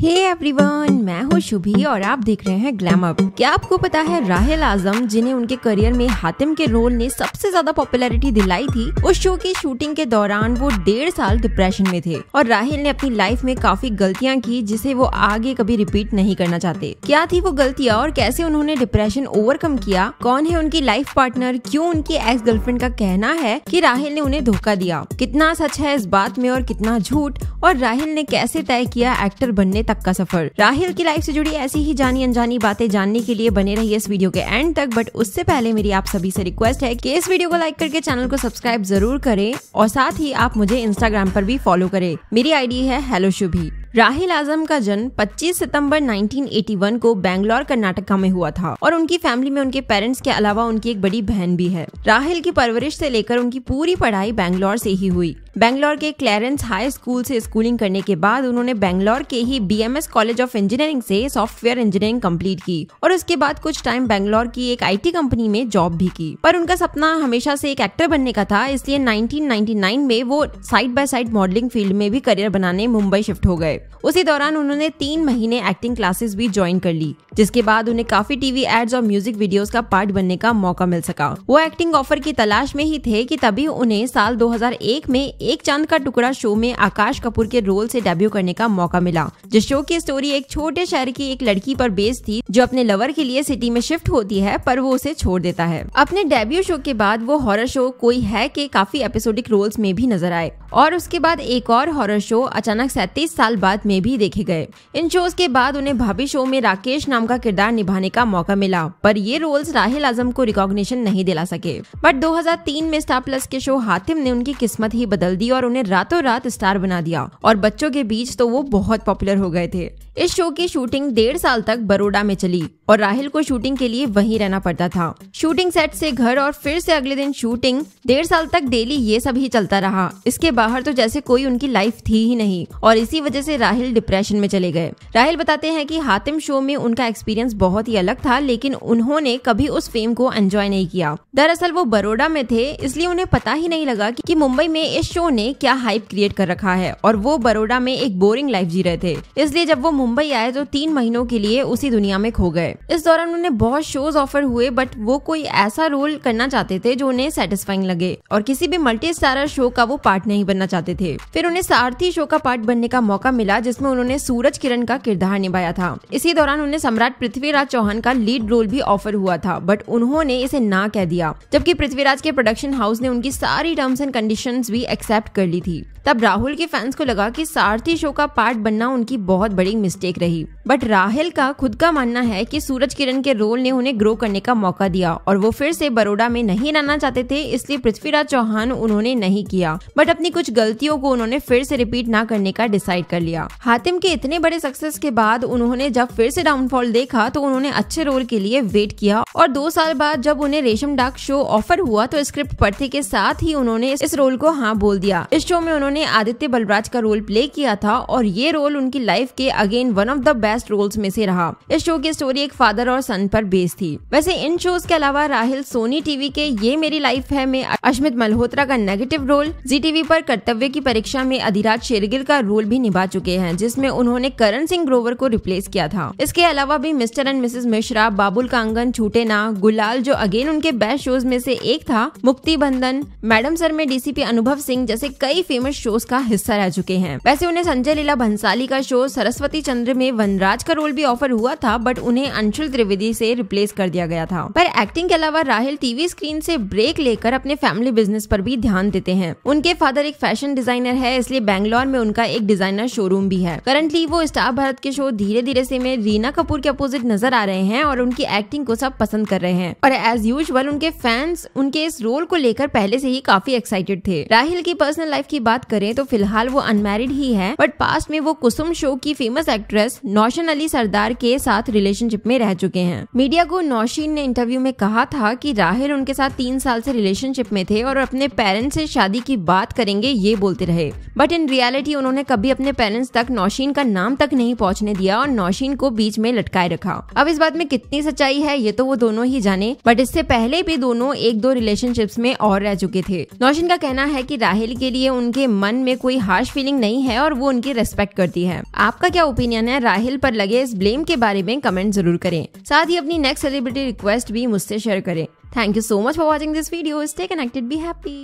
हे hey everyone मैं हूँ शुभी और आप देख रहे हैं ग्लैमअप क्या आपको पता है राहल आजम जिन्हें उनके करियर में हातिम के रोल ने सबसे ज्यादा पॉपुलैरिटी दिलाई थी उस शो की शूटिंग के दौरान वो डेढ़ साल डिप्रेशन में थे और राहल ने अपनी लाइफ में काफी गलतियाँ की जिसे वो आगे कभी रिपीट नहीं करना चाहते क्या थी वो गलतियाँ और कैसे उन्होंने डिप्रेशन ओवरकम किया कौन है उनकी लाइफ पार्टनर क्यूँ उनकी एक्स गर्लफ्रेंड का कहना है की राहल ने उन्हें धोखा दिया कितना सच है इस बात में और कितना झूठ और राहल ने कैसे तय किया एक्टर बनने तक का सफर राहिल की लाइफ से जुड़ी ऐसी ही जानी अनजानी बातें जानने के लिए बने रहिए इस वीडियो के एंड तक बट उससे पहले मेरी आप सभी से रिक्वेस्ट है कि इस वीडियो को लाइक करके चैनल को सब्सक्राइब जरूर करें और साथ ही आप मुझे इंस्टाग्राम पर भी फॉलो करें मेरी आईडी है हेलो शुभी राहिल आजम का जन्म 25 सितंबर 1981 को बैंगलोर कर्नाटका में हुआ था और उनकी फैमिली में उनके पेरेंट्स के अलावा उनकी एक बड़ी बहन भी है राहिल की परवरिश से लेकर उनकी पूरी पढ़ाई बैंगलोर से ही हुई बेंगलोर के क्लैरेंस हाई स्कूल से स्कूलिंग करने के बाद उन्होंने बेंगलोर के ही बीएमएस कॉलेज ऑफ इंजीनियरिंग से सॉफ्टवेयर इंजीनियरिंग कंप्लीट की और उसके बाद कुछ टाइम बेंगलोर की एक आईटी कंपनी में जॉब भी की पर उनका सपना हमेशा से एक एक्टर बनने का था इसलिए 1999 में वो side by side modelling field में भी करियर बनाने मुंबई शिफ्ट हो गए उसी दौरान उन्होंने तीन महीने एक्टिंग क्लासेस भी ज्वाइन कर ली जिसके बाद उन्हें काफी टीवी एड्स और म्यूजिक वीडियोस का पार्ट बनने का मौका मिल सका वो एक्टिंग ऑफर की तलाश में ही थे कि तभी उन्हें साल 2001 में एक चांद का टुकड़ा शो में आकाश कपूर के रोल से डेब्यू करने का मौका मिला जिस शो की स्टोरी एक छोटे शहर की एक लड़की पर बेस्ड थी जो अपने लवर के लिए सिटी में शिफ्ट होती है पर वो उसे छोड़ देता है अपने डेब्यू शो के बाद वो हॉरर शो कोई है के काफी एपिसोडिक रोल्स में भी नजर आए और उसके बाद एक और हॉरर शो अचानक सैतीस साल बाद में भी देखे गए इन शोज के बाद उन्हें भाभी शो में राकेश नाम का किरदार निभाने का मौका मिला पर ये रोल्स राहिल आजम को रिकॉग्निशन नहीं दिला सके बट 2003 में स्टार प्लस के शो हातिम ने उनकी किस्मत ही बदल दी और उन्हें रातों रात स्टार बना दिया और बच्चों के बीच तो वो बहुत पॉपुलर हो गए थे इस शो की शूटिंग डेढ़ साल तक बड़ोडा में चली और राहिल को शूटिंग के लिए वहीं रहना पड़ता था शूटिंग सेट से घर और फिर से अगले दिन शूटिंग डेढ़ साल तक डेली ये सब ही चलता रहा इसके बाहर तो जैसे कोई उनकी लाइफ थी ही नहीं और इसी वजह से राहिल डिप्रेशन में चले गए राहिल बताते हैं कि हातिम शो में उनका एक्सपीरियंस बहुत ही अलग था लेकिन उन्होंने कभी उस फेम को एंजॉय नहीं किया दरअसल वो बड़ोड़ा में थे इसलिए उन्हें पता ही नहीं लगा कि मुंबई में इस शो ने क्या हाइप क्रिएट कर रखा है और वो बड़ोड़ा में एक बोरिंग लाइफ जी रहे थे इसलिए जब वो मुंबई आए तो तीन महीनों के लिए उसी दुनिया में खो गए इस दौरान उन्हें बहुत शोज ऑफर हुए बट वो कोई ऐसा रोल करना चाहते थे जो उन्हें सेटिस्फाइंग लगे और किसी भी मल्टी स्टारर शो का वो पार्ट नहीं बनना चाहते थे फिर उन्हें सारथी शो का पार्ट बनने का मौका मिला जिसमें उन्होंने सूरज किरण का किरदार निभाया था इसी दौरान उन्हें सम्राट साथ पृथ्वीराज चौहान का लीड रोल भी ऑफर हुआ था बट उन्होंने इसे ना कह दिया जबकि पृथ्वीराज के प्रोडक्शन हाउस ने उनकी सारी टर्म्स एंड कंडीशन भी एक्सेप्ट कर ली थी तब राहुल के फैंस को लगा की सारथी शो का पार्ट बनना उनकी बहुत बड़ी मिस्टेक रही बट राहल का खुद का मानना है कि सूरज किरण के रोल ने उन्हें ग्रो करने का मौका दिया और वो फिर से बड़ोड़ा में नहीं रहना चाहते थे इसलिए पृथ्वीराज चौहान उन्होंने नहीं किया बट अपनी कुछ गलतियों को उन्होंने फिर से रिपीट ना करने का डिसाइड कर लिया हातिम के इतने बड़े सक्सेस के बाद उन्होंने जब फिर से डाउनफॉल देखा तो उन्होंने अच्छे रोल के लिए वेट किया और दो साल बाद जब उन्हें रेशम डाक शो ऑफर हुआ तो स्क्रिप्ट पढ़ते के साथ ही उन्होंने इस रोल को हाँ बोल दिया इस शो में उन्होंने आदित्य बलराज का रोल प्ले किया था और ये रोल उनकी लाइफ के again one of the best best roles में से रहा इस शो की स्टोरी एक फादर और सन पर बेस थी वैसे इन शोज के अलावा राहिल सोनी टीवी के ये मेरी लाइफ है में अश्मित मल्होत्रा का नेगेटिव रोल जी टीवी पर कर्तव्य की परीक्षा में अधिराज शेरगिल का रोल भी निभा चुके हैं जिसमें उन्होंने करण सिंह ग्रोवर को रिप्लेस किया था इसके अलावा भी मिस्टर एंड मिसेज मिश्रा बाबुल कांगन छूटे ना गुलाल जो अगेन उनके बेस्ट शोज में से एक था मुक्ति बंधन मैडम सर में डीसीपी अनुभव सिंह जैसे कई फेमस शोज का हिस्सा रह चुके हैं वैसे उन्हें संजय लीला भंसाली का शो सरस्वती चंद्र में वनरा राज का रोल भी ऑफर हुआ था बट उन्हें अंशुल त्रिवेदी से रिप्लेस कर दिया गया था पर एक्टिंग के अलावा राहुल टीवी स्क्रीन से ब्रेक लेकर अपने फैमिली बिजनेस पर भी ध्यान देते हैं उनके फादर एक फैशन डिजाइनर है इसलिए बैंगलोर में उनका एक डिजाइनर शोरूम भी है करंटली वो स्टार भारत के शो धीरे धीरे से में रीना कपूर के अपोजिट नजर आ रहे हैं और उनकी एक्टिंग को सब पसंद कर रहे हैं और एज यूजल उनके फैंस उनके इस रोल को लेकर पहले से ही काफी एक्साइटेड थे राहिल की पर्सनल लाइफ की बात करें तो फिलहाल वो अनमेरिड ही है बट पास्ट में वो कुसुम शो की फेमस एक्ट्रेस नौश रोशन अली सरदार के साथ रिलेशनशिप में रह चुके हैं मीडिया को नौशीन ने इंटरव्यू में कहा था कि राहिल उनके साथ तीन साल से रिलेशनशिप में थे और अपने पेरेंट्स से शादी की बात करेंगे ये बोलते रहे बट इन रियलिटी उन्होंने कभी अपने पेरेंट्स तक नौशीन का नाम तक नहीं पहुँचने दिया और नौशीन को बीच में लटकाए रखा अब इस बात में कितनी सच्चाई है ये तो वो दोनों ही जाने बट इससे पहले भी दोनों एक दो रिलेशनशिप में और रह चुके थे नौशीन का कहना है की राहिल के लिए उनके मन में कोई हार्श फीलिंग नहीं है और वो उनकी रेस्पेक्ट करती है आपका क्या ओपिनियन है राहिल पर लगे इस ब्लेम के बारे में कमेंट जरूर करें साथ ही अपनी नेक्स्ट सेलिब्रिटी रिक्वेस्ट भी मुझसे शेयर करें thank you so much for watching this video stay connected be happy